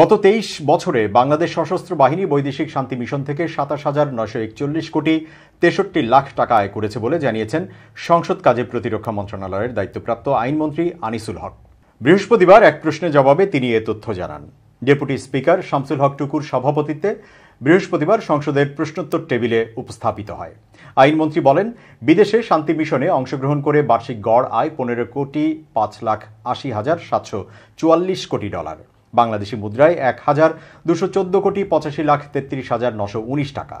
গত তেইশ বছরে বাংলাদেশ সশস্ত্র বাহিনী বৈদেশিক শান্তি মিশন থেকে সাতাশ হাজার নয়শো একচল্লিশ কোটি তেষট্টি লাখ টাকা আয় করেছে বলে জানিয়েছেন সংসদ কাজে প্রতিরক্ষা মন্ত্রণালয়ের দায়িত্বপ্রাপ্ত আইনমন্ত্রী আনিসুল হক বৃহস্পতিবার এক প্রশ্নের জবাবে তিনি এ তথ্য জানান ডেপুটি স্পিকার শামসুল হক টুকুর সভাপতিত্বে বৃহস্পতিবার সংসদের প্রশ্নোত্তর টেবিলে উপস্থাপিত হয় আইনমন্ত্রী বলেন বিদেশে শান্তি মিশনে অংশগ্রহণ করে বার্ষিক গড় আয় পনেরো কোটি পাঁচ লাখ আশি হাজার সাতশো চুয়াল্লিশ কোটি ডলার বাংলাদেশি মুদ্রায় এক হাজার দুশো চোদ্দ কোটি পঁচাশি লাখ তেত্রিশ হাজার নশো উনিশ টাকা